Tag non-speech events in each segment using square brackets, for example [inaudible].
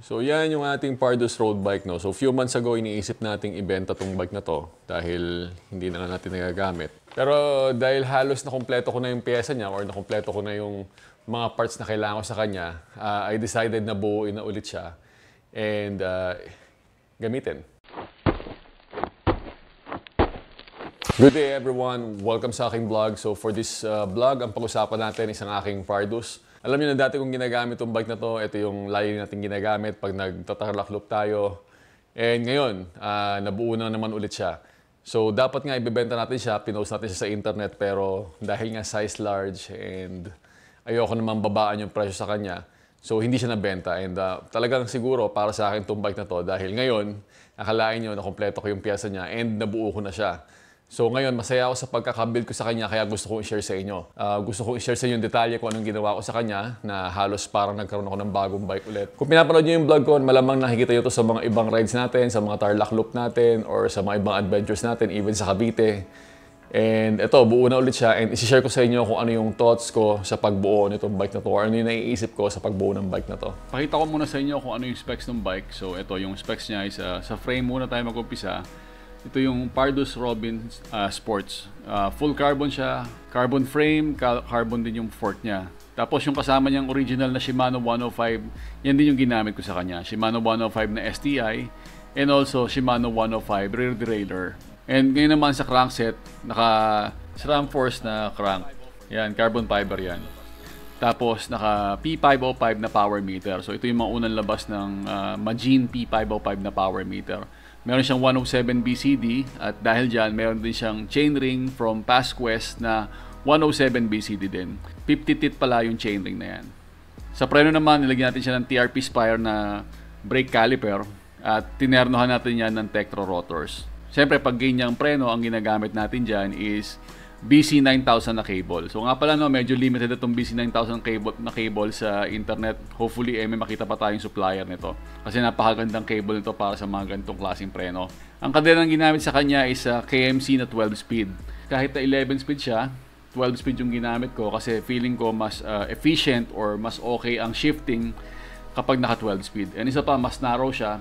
So yan yung ating Pardus road bike. No? So few months ago, iniisip nating ibenta tong bike na to dahil hindi na nga natin nagagamit. Pero dahil halos nakompleto ko na yung pyesa niya or nakompleto ko na yung mga parts na kailangan ko sa kanya, uh, I decided na buuin na ulit siya and uh, gamitin. Good day everyone! Welcome sa aking vlog. So for this uh, vlog, ang pag-usapan natin isang aking Pardus. Alam niyo na dati kung ginagamit tong bike na to, ito yung lagi natin ginagamit pag nagtatarlaklop tayo. And ngayon, uh, nabuo na naman ulit siya. So dapat nga ibebenta natin siya, pinost natin siya sa internet pero dahil nga size large and ayoko naman babaan yung presyo sa kanya, so hindi siya nabenta. And uh, talagang siguro para sa akin itong bike na to dahil ngayon, nakalain nyo na kompleto ko yung piyasa niya and nabuo ko na siya. So ngayon, masaya ako sa pagkakabuild ko sa kanya kaya gusto kong i-share sa inyo. Uh, gusto kong i-share sa inyo yung detalye kung anong ginawa ko sa kanya na halos parang nagkaroon ako ng bagong bike ulit. Kung pinapanood nyo yung vlog ko, malamang nakikita nyo to sa mga ibang rides natin, sa mga Tarlac Loop natin, or sa mga ibang adventures natin, even sa Cavite. And ito, buo na ulit siya and isi-share ko sa inyo kung ano yung thoughts ko sa pagbuo nitong bike na to or ano yung naiisip ko sa pagbuo ng bike na to. Pakita ko muna sa inyo kung ano yung specs ng bike. So ito, yung specs niya is uh, sa frame muna tayo mag-umpisa. Ito yung Pardus Robin uh, Sports. Uh, full carbon siya, carbon frame, carbon din yung fork niya. Tapos yung kasama niyang original na Shimano 105, yan din yung ginamit ko sa kanya. Shimano 105 na STI and also Shimano 105 rear derailleur. And ngayon naman sa crankset, naka SRAM Force na crank. Yan, carbon fiber yan. Tapos naka P505 na power meter. So ito yung mga unang labas ng uh, Magin P505 na power meter. Meron siyang 107 BCD at dahil dyan, meron din siyang chainring from past quest na 107 BCD din. 50 tit pala yung chainring na yan. Sa preno naman, nilagyan natin siya ng TRP Spire na brake caliper at tinernohan natin yan ng Tektro rotors. Siyempre, pag ganyan preno, ang ginagamit natin dyan is BC9000 na cable. So nga pala no, medyo limited itong BC9000 cable, na cable sa internet. Hopefully eh, may makita pa tayong supplier nito. Kasi napakagandang cable nito para sa mga ganitong klaseng preno. Ang kadenang ginamit sa kanya is uh, ah, KMC na 12-speed. Kahit na 11-speed siya, 12-speed yung ginamit ko kasi feeling ko mas uh, efficient or mas okay ang shifting kapag naka 12-speed. And isa pa, mas narrow siya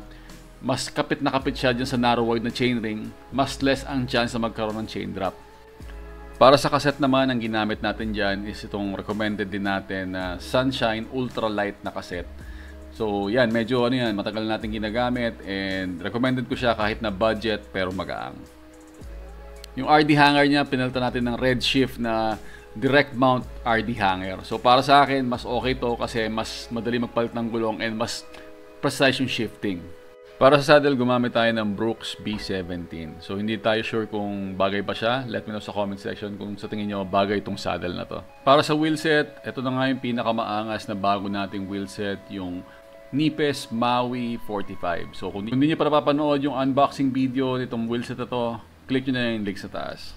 mas kapit na kapit siya dyan sa narrow wide na chainring, mas less ang chance na magkaroon ng chain drop. Para sa kaset naman, ang ginamit natin dyan is itong recommended din natin na uh, Sunshine Ultralight na kaset. So yan, medyo ano yan, matagal natin ginagamit and recommended ko siya kahit na budget pero magaang. Yung RD hanger niya, pinalta natin ng Redshift na direct mount RD hanger. So para sa akin, mas okay to kasi mas madali magpalit ng gulong and mas precise yung shifting. Para sa saddle, gumamit tayo ng Brooks B17. So, hindi tayo sure kung bagay pa siya. Let me know sa comment section kung sa tingin nyo bagay itong saddle na to. Para sa wheelset, ito na nga yung pinakamaangas na bago nating wheelset, yung Nipes Maui 45. So, kung hindi nyo pa napapanood yung unboxing video nitong wheelset na to, click nyo na yung link sa taas.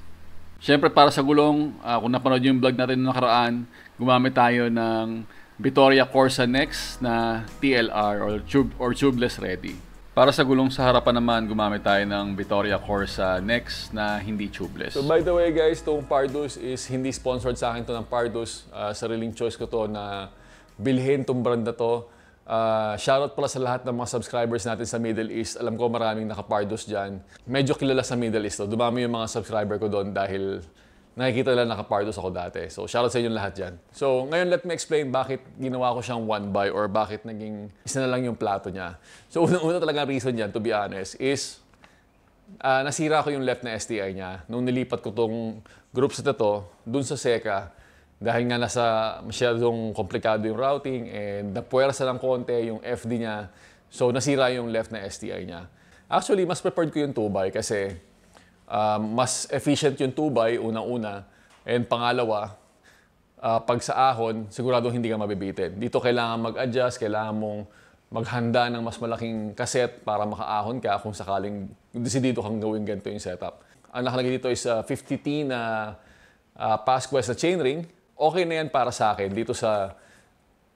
Siyempre, para sa gulong, uh, kung napanood yung vlog natin noong nakaraan, gumamit tayo ng Vittoria Corsa Next na TLR or, tube, or tubeless ready. Para sa gulong sa harapan naman, gumamit tayo ng Vittoria Corsa Next na hindi tubeless. So by the way guys, itong Pardus is hindi sponsored sa akin to ng Pardus. Uh, sariling choice ko to na bilhin itong brand na to. Uh, shoutout pala sa lahat ng mga subscribers natin sa Middle East. Alam ko maraming nakapardus dyan. Medyo kilala sa Middle East to. Dumami yung mga subscriber ko doon dahil nakikita nila nakapardos ako dati. So, shoutout sa inyo lahat dyan. So, ngayon let me explain bakit ginawa ko siyang one by or bakit naging isa na lang yung plato niya. So, [laughs] unang-una talaga reason dyan, to be honest, is uh, nasira ko yung left na STI niya nung nilipat ko tong group sa to dun sa SECA dahil nga nasa masyadong komplikado yung routing and napuwersa ng konti yung FD niya. So, nasira yung left na STI niya. Actually, mas prepared ko yung 2 by kasi uh, mas efficient yung tubay, unang-una. And pangalawa, uh, pag sa ahon, siguradong hindi ka mabibitin. Dito kailangan mag-adjust, kailangan mong maghanda ng mas malaking kaset para makaahon ka kung sakaling desidido kang gawin ganito yung setup. Ang nakalagay dito is uh, ah, 50T na uh, Pasquest na chainring. Okay na yan para sa akin dito sa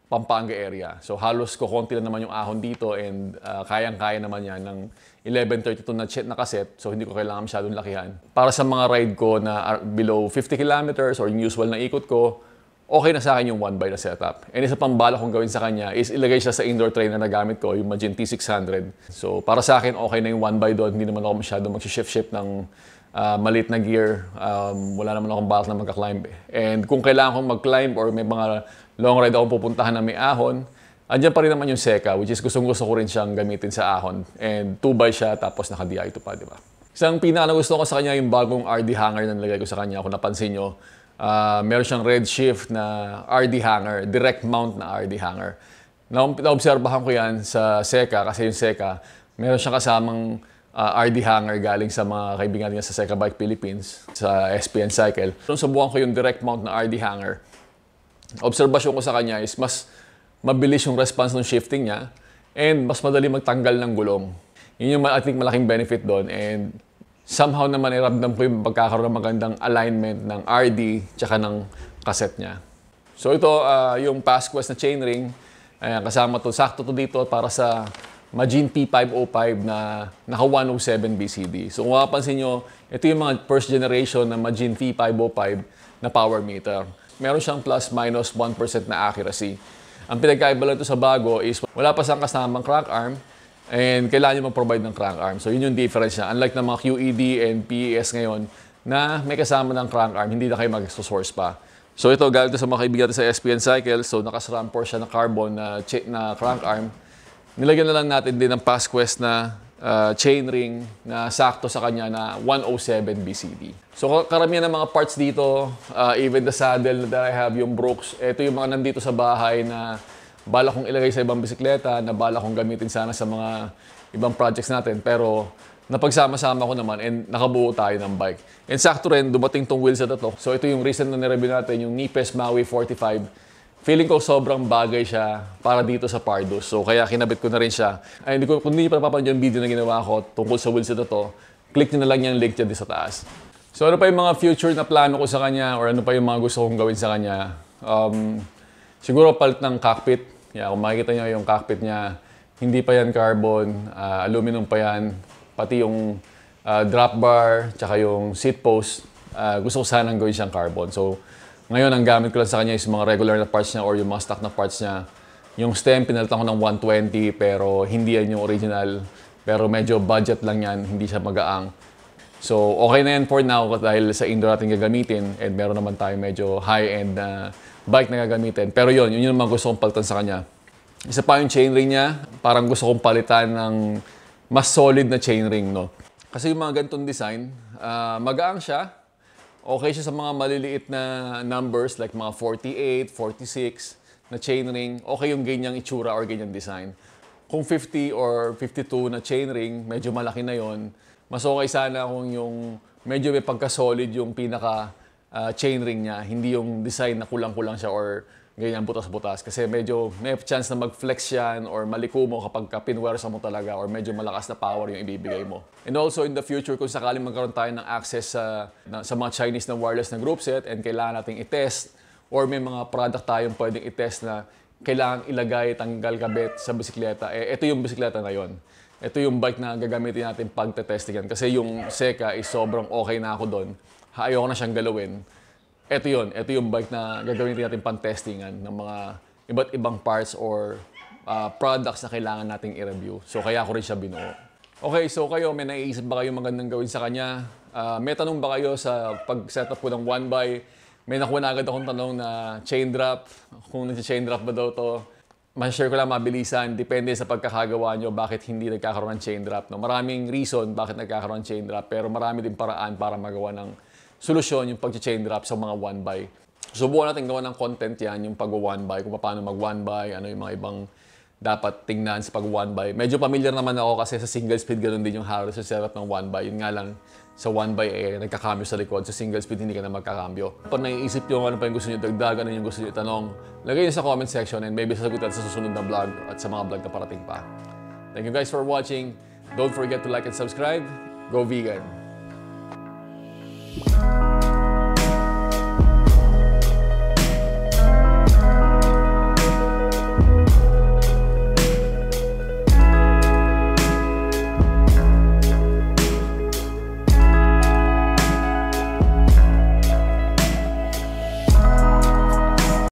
Pampanga area. So halos ko konti lang naman yung ahon dito and uh, kayang-kaya naman yan ng 11.32 na, ch- na kaset. So hindi ko kailangan masyadong lakihan. Para sa mga ride ko na ah, below 50 kilometers or yung usual na ikot ko, okay na sa akin yung 1 by na setup. And isa pang bala kong gawin sa kanya is ilagay siya sa indoor trainer na nagamit ko, yung Magin T600. So para sa akin, okay na yung 1 by doon. Hindi naman ako masyadong mag-shift-shift ng uh, maliit na gear. Um, wala naman akong balak na magka-climb. And kung kailangan kong mag-climb or may mga long ride ako pupuntahan na may ahon. Andiyan pa rin naman yung seka, which is gustong-gusto ko rin siyang gamitin sa ahon. And 2 siya, tapos naka-DI2 pa, di ba? Isang pinaka-gusto ko sa kanya, yung bagong RD hanger na nilagay ko sa kanya. Kung napansin nyo, uh, meron siyang redshift na RD hanger, direct mount na RD hanger. Na-obserbahan ko yan sa seka kasi yung seka, meron siyang kasamang uh, ah, RD hanger galing sa mga kaibigan niya sa Seca Bike Philippines, sa SPN Cycle. So, subukan ko yung direct mount na RD hanger obserbasyon ko sa kanya is mas mabilis yung response ng shifting niya and mas madali magtanggal ng gulong. Yun yung I think malaking benefit doon and somehow naman iramdam ko yung pagkakaroon ng magandang alignment ng RD tsaka ng cassette niya. So ito uh, yung Pasquest na chainring. Ayan, kasama to. Sakto to dito para sa Magin P505 na naka 107 BCD. So kung mapapansin nyo, ito yung mga first generation na Magin P505 na power meter meron siyang plus minus 1% na accuracy. Ang pinagkaiba lang ito sa bago is wala pa siyang kasamang crank arm and kailangan niya mag-provide ng crank arm. So yun yung difference niya. Unlike ng mga QED and PES ngayon na may kasama ng crank arm, hindi na kayo mag-source pa. So ito, galing ito sa mga kaibigan natin sa SPN Cycle. So nakasram for siya ng carbon na, na crank arm. Nilagyan na lang natin din ng past quest na uh, chainring na sakto sa kanya na 107 BCD. So karamihan ng mga parts dito, uh, even the saddle that I have, yung Brooks, ito yung mga nandito sa bahay na bala kong ilagay sa ibang bisikleta, na bala kong gamitin sana sa mga ibang projects natin. Pero napagsama-sama ko naman and nakabuo tayo ng bike. And sakto rin, dumating tong wheels at to. So ito yung recent na nireview natin, yung Nipes Maui 45 feeling ko sobrang bagay siya para dito sa Pardus. So kaya kinabit ko na rin siya. Ay, hindi ko, kung hindi pa napapanood yung video na ginawa ko tungkol sa Wilson na to, click nyo na lang yung link dyan sa taas. So ano pa yung mga future na plano ko sa kanya or ano pa yung mga gusto kong gawin sa kanya? Um, siguro palit ng cockpit. Yeah, kung makikita nyo yung cockpit niya, hindi pa yan carbon, uh, aluminum pa yan, pati yung uh, drop bar, tsaka yung seat post, uh, gusto ko sanang gawin siyang carbon. So, ngayon, ang gamit ko lang sa kanya is mga regular na parts niya or yung mga stock na parts niya. Yung stem, pinalitan ko ng 120 pero hindi yan yung original. Pero medyo budget lang yan, hindi siya magaang. So, okay na yan for now dahil sa indoor natin gagamitin and meron naman tayo medyo high-end na bike na gagamitin. Pero yun, yun yung mga gusto kong palitan sa kanya. Isa pa yung chainring niya, parang gusto kong palitan ng mas solid na chainring, no? Kasi yung mga ganitong design, uh, magaang siya, Okay siya sa mga maliliit na numbers like mga 48, 46 na chain ring. Okay yung ganyang itsura or ganyang design. Kung 50 or 52 na chain ring, medyo malaki na yon. Mas okay sana kung yung medyo may pagka-solid yung pinaka uh, chain ring niya, hindi yung design na kulang-kulang siya or ganyan butas-butas kasi medyo may chance na mag-flex yan or maliko mo kapag ka pinwersa mo talaga or medyo malakas na power yung ibibigay mo. And also in the future, kung sakaling magkaroon tayo ng access sa, na, sa mga Chinese na wireless na group set and kailangan nating i-test or may mga product tayong pwedeng i-test na kailangan ilagay, tanggal kabit sa bisikleta, eh, ito yung bisikleta na yon. Ito yung bike na gagamitin natin pag testingan kasi yung Seca is sobrang okay na ako doon. Ayoko na siyang galawin ito yun. Ito yung bike na gagawin natin pang testingan ng mga iba't ibang parts or uh, products na kailangan nating i-review. So kaya ko rin siya binuo. Okay, so kayo, may naiisip ba kayong magandang gawin sa kanya? Uh, may tanong ba kayo sa pag-setup ko ng one by? May nakuha na agad akong tanong na chain drop. Kung nag-chain drop ba daw to? Masashare ko lang mabilisan. Depende sa pagkakagawa nyo bakit hindi nagkakaroon ng chain drop. No? Maraming reason bakit nagkakaroon ng chain drop. Pero marami din paraan para magawa ng solusyon yung pag-chain drop sa mga one by. Subukan natin gawa ng content yan, yung pag-one by, kung paano mag-one by, ano yung mga ibang dapat tingnan sa pag-one by. Medyo familiar naman ako kasi sa single speed, ganun din yung harness sa setup ng one by. Yun nga lang, sa one by eh, nagkakambyo sa likod. Sa single speed, hindi ka na magkakambyo. Pag naiisip yung ano pa yung gusto nyo dagdag, ano yung gusto nyo itanong, lagay nyo sa comment section and maybe sasagutan sa susunod na vlog at sa mga vlog na parating pa. Thank you guys for watching. Don't forget to like and subscribe. Go vegan! Bye.